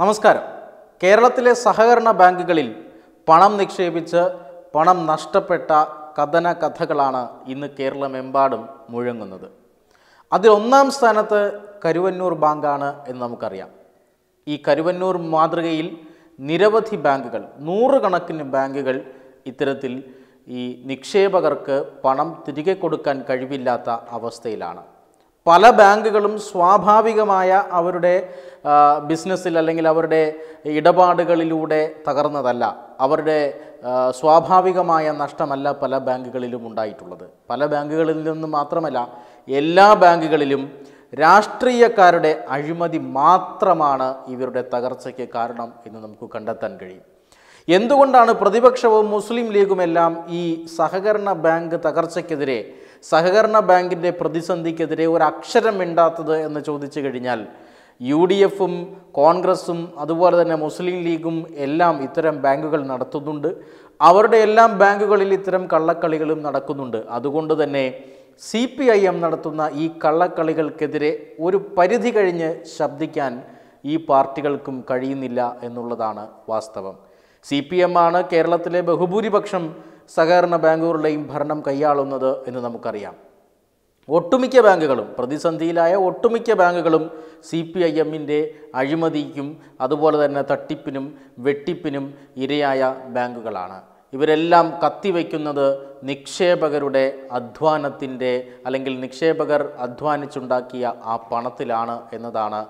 നമസ്കാരം കേരളത്തിലെ സഹകരണ ബാങ്കുകളിൽ പണം നിക്ഷേപിച്ച് പണം നഷ്ടപ്പെട്ട കഥന കഥകളാണ് ഇന്ന് കേരളമെമ്പാടും മുഴങ്ങുന്നത് അതിൽ ഒന്നാം സ്ഥാനത്ത് കരുവന്നൂർ ബാങ്കാണ് എന്ന് നമുക്കറിയാം ഈ കരുവന്നൂർ മാതൃകയിൽ നിരവധി ബാങ്കുകൾ നൂറുകണക്കിന് ബാങ്കുകൾ ഇത്തരത്തിൽ ഈ നിക്ഷേപകർക്ക് പണം തിരികെ കൊടുക്കാൻ കഴിവില്ലാത്ത അവസ്ഥയിലാണ് പല ബാങ്കുകളും സ്വാഭാവികമായ അവരുടെ ബിസിനസ്സിൽ അല്ലെങ്കിൽ അവരുടെ ഇടപാടുകളിലൂടെ തകർന്നതല്ല അവരുടെ സ്വാഭാവികമായ നഷ്ടമല്ല പല ബാങ്കുകളിലും ഉണ്ടായിട്ടുള്ളത് പല ബാങ്കുകളിൽ നിന്ന് മാത്രമല്ല എല്ലാ ബാങ്കുകളിലും രാഷ്ട്രീയക്കാരുടെ അഴിമതി മാത്രമാണ് ഇവരുടെ തകർച്ചയ്ക്ക് കാരണം എന്ന് നമുക്ക് കണ്ടെത്താൻ കഴിയും എന്തുകൊണ്ടാണ് പ്രതിപക്ഷവും മുസ്ലിം ലീഗുമെല്ലാം ഈ സഹകരണ ബാങ്ക് തകർച്ചയ്ക്കെതിരെ സഹകരണ ബാങ്കിൻ്റെ പ്രതിസന്ധിക്കെതിരെ ഒരു അക്ഷരം മിണ്ടാത്തത് എന്ന് ചോദിച്ചു കഴിഞ്ഞാൽ യു ഡി എഫും കോൺഗ്രസും അതുപോലെ തന്നെ മുസ്ലിം ലീഗും എല്ലാം ഇത്തരം ബാങ്കുകൾ നടത്തുന്നുണ്ട് അവരുടെ എല്ലാം ബാങ്കുകളിൽ ഇത്തരം കള്ളക്കളികളും നടക്കുന്നുണ്ട് അതുകൊണ്ട് തന്നെ സി പി ഐ എം നടത്തുന്ന ഈ കള്ളക്കളികൾക്കെതിരെ ഒരു പരിധി കഴിഞ്ഞ് ശബ്ദിക്കാൻ ഈ പാർട്ടികൾക്കും കഴിയുന്നില്ല എന്നുള്ളതാണ് വാസ്തവം സി പി എം ആണ് കേരളത്തിലെ ബഹുഭൂരിപക്ഷം സഹകരണ ബാങ്കുകളുടെയും ഭരണം കൈയാളുന്നത് എന്ന് നമുക്കറിയാം ഒട്ടുമിക്ക ബാങ്കുകളും പ്രതിസന്ധിയിലായ ഒട്ടുമിക്ക ബാങ്കുകളും സി പി ഐ എമ്മിൻ്റെ അഴിമതിക്കും അതുപോലെ തന്നെ തട്ടിപ്പിനും വെട്ടിപ്പിനും ഇരയായ ബാങ്കുകളാണ് ഇവരെല്ലാം കത്തിവയ്ക്കുന്നത് നിക്ഷേപകരുടെ അധ്വാനത്തിൻ്റെ അല്ലെങ്കിൽ നിക്ഷേപകർ അധ്വാനിച്ചുണ്ടാക്കിയ ആ പണത്തിലാണ് എന്നതാണ്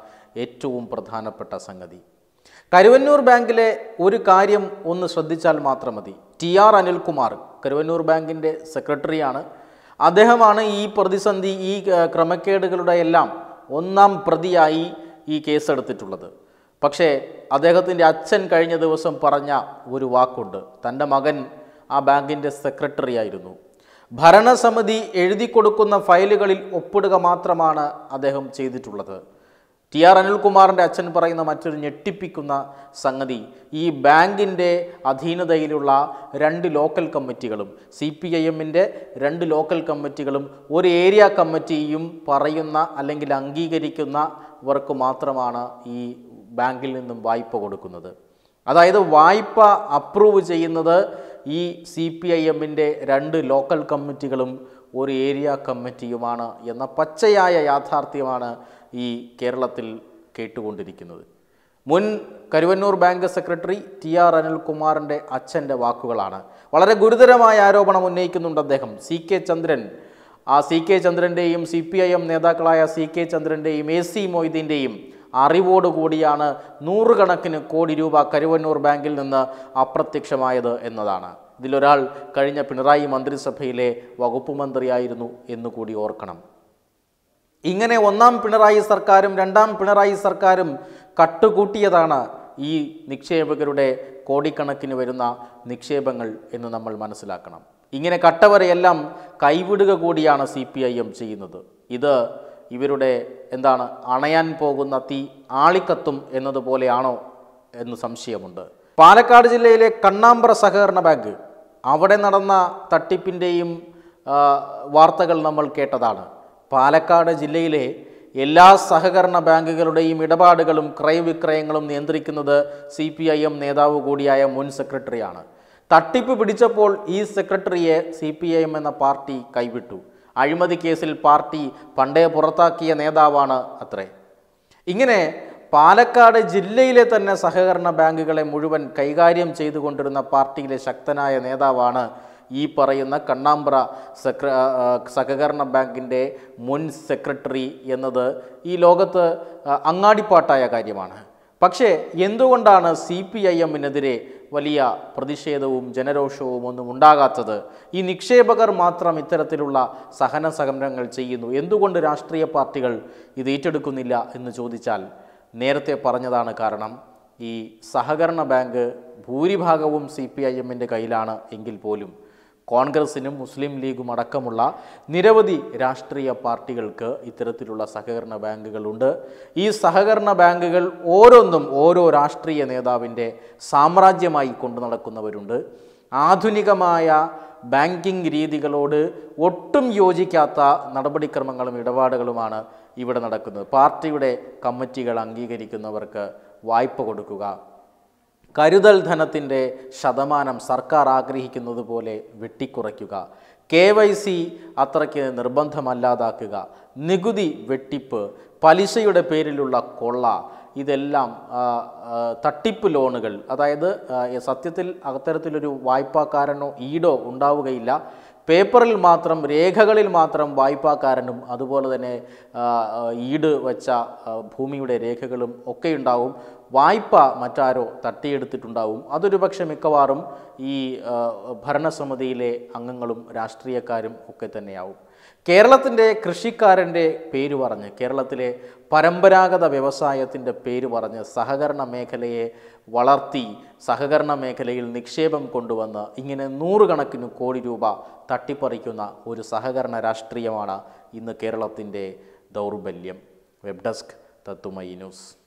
ഏറ്റവും പ്രധാനപ്പെട്ട സംഗതി കരുവന്നൂർ ബാങ്കിലെ ഒരു കാര്യം ഒന്ന് ശ്രദ്ധിച്ചാൽ മാത്രം മതി ടി ആർ അനിൽകുമാർ കരുവന്നൂർ ബാങ്കിൻ്റെ സെക്രട്ടറിയാണ് അദ്ദേഹമാണ് ഈ പ്രതിസന്ധി ഈ ക്രമക്കേടുകളുടെ എല്ലാം ഒന്നാം പ്രതിയായി ഈ കേസെടുത്തിട്ടുള്ളത് പക്ഷേ അദ്ദേഹത്തിൻ്റെ അച്ഛൻ കഴിഞ്ഞ ദിവസം പറഞ്ഞ ഒരു വാക്കുണ്ട് തൻ്റെ മകൻ ആ ബാങ്കിൻ്റെ സെക്രട്ടറി ആയിരുന്നു ഭരണസമിതി എഴുതി കൊടുക്കുന്ന ഫയലുകളിൽ ഒപ്പിടുക മാത്രമാണ് അദ്ദേഹം ചെയ്തിട്ടുള്ളത് ടി ആർ അനിൽകുമാറിൻ്റെ അച്ഛൻ പറയുന്ന മറ്റൊരു ഞെട്ടിപ്പിക്കുന്ന സംഗതി ഈ ബാങ്കിൻ്റെ അധീനതയിലുള്ള രണ്ട് ലോക്കൽ കമ്മിറ്റികളും സി പി ഐ എമ്മിൻ്റെ രണ്ട് ലോക്കൽ കമ്മിറ്റികളും ഒരു ഏരിയ കമ്മിറ്റിയും പറയുന്ന അല്ലെങ്കിൽ അംഗീകരിക്കുന്നവർക്ക് മാത്രമാണ് ഈ ബാങ്കിൽ നിന്നും വായ്പ കൊടുക്കുന്നത് അതായത് വായ്പ അപ്രൂവ് ചെയ്യുന്നത് ഈ സി പി ഐ എമ്മിൻ്റെ രണ്ട് ലോക്കൽ കമ്മിറ്റികളും ഒരു ഏരിയ കമ്മിറ്റിയുമാണ് എന്ന പച്ചയായ യാഥാർത്ഥ്യമാണ് ഈ കേരളത്തിൽ കേട്ടുകൊണ്ടിരിക്കുന്നത് മുൻ Karuvannur bank secretary T R അനിൽകുമാറിൻ്റെ അച്ഛൻ്റെ വാക്കുകളാണ് വളരെ ഗുരുതരമായ ആരോപണം ഉന്നയിക്കുന്നുണ്ട് അദ്ദേഹം സി കെ ചന്ദ്രൻ ആ സി കെ ചന്ദ്രൻ്റെയും സി പി ഐ എം നേതാക്കളായ സി കെ ചന്ദ്രൻ്റെയും എ സി മൊയ്തീൻ്റെയും അറിവോടുകൂടിയാണ് നൂറുകണക്കിന് കോടി രൂപ കരുവന്നൂർ ബാങ്കിൽ നിന്ന് അപ്രത്യക്ഷമായത് എന്നതാണ് ഇതിലൊരാൾ കഴിഞ്ഞ പിണറായി മന്ത്രിസഭയിലെ വകുപ്പ് മന്ത്രിയായിരുന്നു എന്നുകൂടി ഓർക്കണം ഇങ്ങനെ ഒന്നാം പിണറായി സർക്കാരും രണ്ടാം പിണറായി സർക്കാരും കട്ടുകൂട്ടിയതാണ് ഈ നിക്ഷേപകരുടെ കോടിക്കണക്കിന് വരുന്ന നിക്ഷേപങ്ങൾ എന്ന് നമ്മൾ മനസ്സിലാക്കണം ഇങ്ങനെ കട്ടവരെയെല്ലാം കൈവിടുക കൂടിയാണ് സി പി ഐ എം ചെയ്യുന്നത് ഇത് ഇവരുടെ എന്താണ് അണയാൻ പോകുന്ന തീ ആളിക്കത്തും എന്നതുപോലെയാണോ എന്ന് സംശയമുണ്ട് പാലക്കാട് ജില്ലയിലെ കണ്ണാമ്പ്ര സഹകരണ ബാങ്ക് അവിടെ നടന്ന തട്ടിപ്പിൻ്റെയും വാർത്തകൾ നമ്മൾ കേട്ടതാണ് പാലക്കാട് ജില്ലയിലെ എല്ലാ സഹകരണ ബാങ്കുകളുടെയും ഇടപാടുകളും ക്രയവിക്രയങ്ങളും നിയന്ത്രിക്കുന്നത് സി പി ഐ എം നേതാവ് കൂടിയായ മുൻ സെക്രട്ടറിയാണ് തട്ടിപ്പ് പിടിച്ചപ്പോൾ ഈ സെക്രട്ടറിയെ സി പി ഐ എം എന്ന പാർട്ടി കൈവിട്ടു അഴിമതി കേസിൽ പാർട്ടി പണ്ടേ പുറത്താക്കിയ നേതാവാണ് അത്രേ ഇങ്ങനെ പാലക്കാട് ജില്ലയിലെ തന്നെ സഹകരണ ബാങ്കുകളെ മുഴുവൻ കൈകാര്യം ചെയ്തുകൊണ്ടിരുന്ന പാർട്ടിയിലെ ശക്തനായ നേതാവാണ് ഈ പറയുന്ന കണ്ണാമ്പ്ര സെക്ര സഹകരണ ബാങ്കിൻ്റെ മുൻ സെക്രട്ടറി എന്നത് ഈ ലോകത്ത് അങ്ങാടിപ്പാട്ടായ കാര്യമാണ് പക്ഷേ എന്തുകൊണ്ടാണ് സി പി ഐ എമ്മിനെതിരെ വലിയ പ്രതിഷേധവും ജനരോഷവും ഒന്നും ഉണ്ടാകാത്തത് ഈ നിക്ഷേപകർ മാത്രം ഇത്തരത്തിലുള്ള സഹന സമരങ്ങൾ ചെയ്യുന്നു എന്തുകൊണ്ട് രാഷ്ട്രീയ പാർട്ടികൾ ഇത് ഏറ്റെടുക്കുന്നില്ല എന്ന് ചോദിച്ചാൽ നേരത്തെ പറഞ്ഞതാണ് കാരണം ഈ സഹകരണ ബാങ്ക് ഭൂരിഭാഗവും സി പി ഐ എമ്മിൻ്റെ കയ്യിലാണ് എങ്കിൽ പോലും കോൺഗ്രസിനും മുസ്ലിം ലീഗും അടക്കമുള്ള നിരവധി രാഷ്ട്രീയ പാർട്ടികൾക്ക് ഇത്തരത്തിലുള്ള സഹകരണ ബാങ്കുകളുണ്ട് ഈ സഹകരണ ബാങ്കുകൾ ഓരോന്നും ഓരോ രാഷ്ട്രീയ നേതാവിൻ്റെ സാമ്രാജ്യമായി കൊണ്ടു നടക്കുന്നവരുണ്ട് ആധുനികമായ ബാങ്കിംഗ് രീതികളോട് ഒട്ടും യോജിക്കാത്ത നടപടിക്രമങ്ങളും ഇടപാടുകളുമാണ് ഇവിടെ നടക്കുന്നത് പാർട്ടിയുടെ കമ്മിറ്റികൾ അംഗീകരിക്കുന്നവർക്ക് വായ്പ കൊടുക്കുക കരുതൽ ധനത്തിൻ്റെ ശതമാനം സർക്കാർ ആഗ്രഹിക്കുന്നത് പോലെ വെട്ടിക്കുറയ്ക്കുക കെ വൈ സി അത്രയ്ക്ക് നിർബന്ധമല്ലാതാക്കുക നികുതി വെട്ടിപ്പ് പലിശയുടെ പേരിലുള്ള കൊള്ള ഇതെല്ലാം തട്ടിപ്പ് ലോണുകൾ അതായത് സത്യത്തിൽ അത്തരത്തിലൊരു വായ്പാക്കാരനോ ഈടോ ഉണ്ടാവുകയില്ല പേപ്പറിൽ മാത്രം രേഖകളിൽ മാത്രം വായ്പാക്കാരനും അതുപോലെ തന്നെ ഈട് വച്ച ഭൂമിയുടെ രേഖകളും ഒക്കെ ഉണ്ടാവും വായ്പ മറ്റാരോ തട്ടിയെടുത്തിട്ടുണ്ടാവും അതൊരു പക്ഷെ മിക്കവാറും ഈ ഭരണസമിതിയിലെ അംഗങ്ങളും രാഷ്ട്രീയക്കാരും ഒക്കെ തന്നെയാവും കേരളത്തിൻ്റെ കൃഷിക്കാരൻ്റെ പേര് പറഞ്ഞ് കേരളത്തിലെ പരമ്പരാഗത വ്യവസായത്തിൻ്റെ പേര് പറഞ്ഞ് സഹകരണ മേഖലയെ വളർത്തി സഹകരണ മേഖലയിൽ നിക്ഷേപം കൊണ്ടുവന്ന് ഇങ്ങനെ നൂറുകണക്കിന് കോടി രൂപ തട്ടിപ്പറിക്കുന്ന ഒരു സഹകരണ രാഷ്ട്രീയമാണ് ഇന്ന് കേരളത്തിൻ്റെ ദൗർബല്യം വെബ് ഡെസ്ക് തത്തുമൈ ന്യൂസ്